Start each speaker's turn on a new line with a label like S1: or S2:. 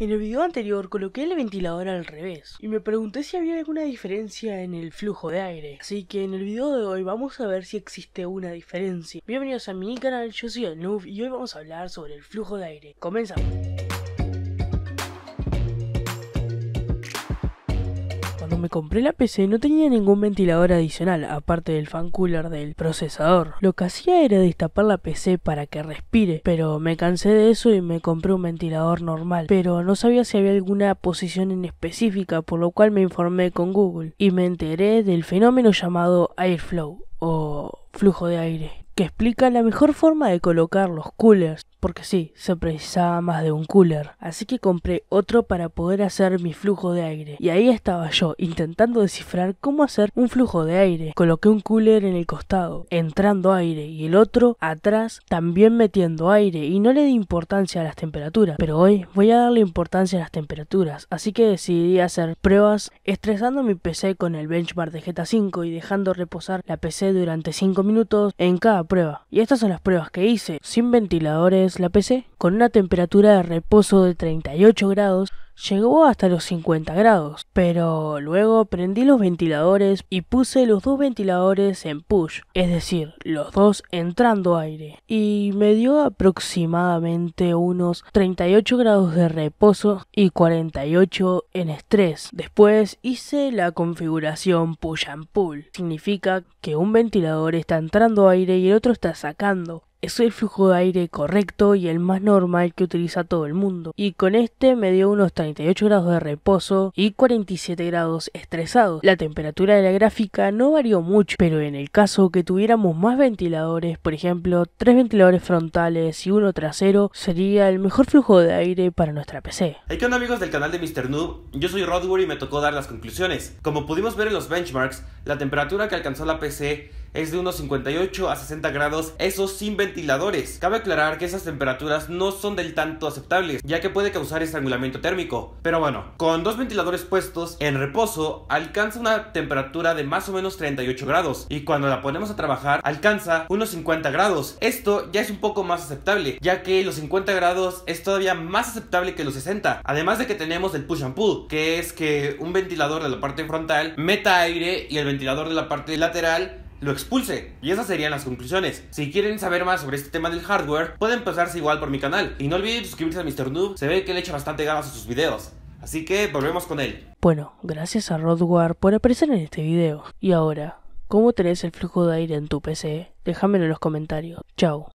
S1: En el video anterior coloqué el ventilador al revés y me pregunté si había alguna diferencia en el flujo de aire, así que en el video de hoy vamos a ver si existe una diferencia. Bienvenidos a mi canal, yo soy el y hoy vamos a hablar sobre el flujo de aire. Comenzamos. me compré la PC no tenía ningún ventilador adicional, aparte del fan cooler del procesador. Lo que hacía era destapar la PC para que respire, pero me cansé de eso y me compré un ventilador normal, pero no sabía si había alguna posición en específica, por lo cual me informé con Google y me enteré del fenómeno llamado airflow o flujo de aire, que explica la mejor forma de colocar los coolers porque sí, se precisaba más de un cooler. Así que compré otro para poder hacer mi flujo de aire. Y ahí estaba yo, intentando descifrar cómo hacer un flujo de aire. Coloqué un cooler en el costado, entrando aire, y el otro atrás, también metiendo aire, y no le di importancia a las temperaturas. Pero hoy voy a darle importancia a las temperaturas, así que decidí hacer pruebas estresando mi PC con el benchmark de GTA 5 y dejando reposar la PC durante 5 minutos en cada prueba. Y estas son las pruebas que hice, sin ventiladores, la PC, con una temperatura de reposo de 38 grados, llegó hasta los 50 grados, pero luego prendí los ventiladores y puse los dos ventiladores en push, es decir, los dos entrando aire, y me dio aproximadamente unos 38 grados de reposo y 48 en estrés. Después hice la configuración push and pull, significa que un ventilador está entrando aire y el otro está sacando, es el flujo de aire correcto y el más normal que utiliza todo el mundo. Y con este me dio unos 38 grados de reposo y 47 grados estresados. La temperatura de la gráfica no varió mucho, pero en el caso que tuviéramos más ventiladores, por ejemplo, tres ventiladores frontales y uno trasero, sería el mejor flujo de aire para nuestra PC.
S2: ¿qué onda amigos del canal de Mr. Noob? Yo soy Rodwood y me tocó dar las conclusiones. Como pudimos ver en los benchmarks, la temperatura que alcanzó la PC es de unos 58 a 60 grados, eso sin ventiladores. Cabe aclarar que esas temperaturas no son del tanto aceptables, ya que puede causar estrangulamiento térmico. Pero bueno, con dos ventiladores puestos en reposo, alcanza una temperatura de más o menos 38 grados, y cuando la ponemos a trabajar, alcanza unos 50 grados. Esto ya es un poco más aceptable, ya que los 50 grados es todavía más aceptable que los 60. Además de que tenemos el push and pull, que es que un ventilador de la parte frontal meta aire y el ventilador de la parte lateral lo expulse. Y esas serían las conclusiones. Si quieren saber más sobre este tema del hardware, pueden pasarse igual por mi canal. Y no olviden suscribirse a Mr. Noob, se ve que le echa bastante ganas a sus videos. Así que volvemos con él.
S1: Bueno, gracias a Rodwar por aparecer en este video. Y ahora, ¿cómo tenés el flujo de aire en tu PC? Déjamelo en los comentarios. Chao.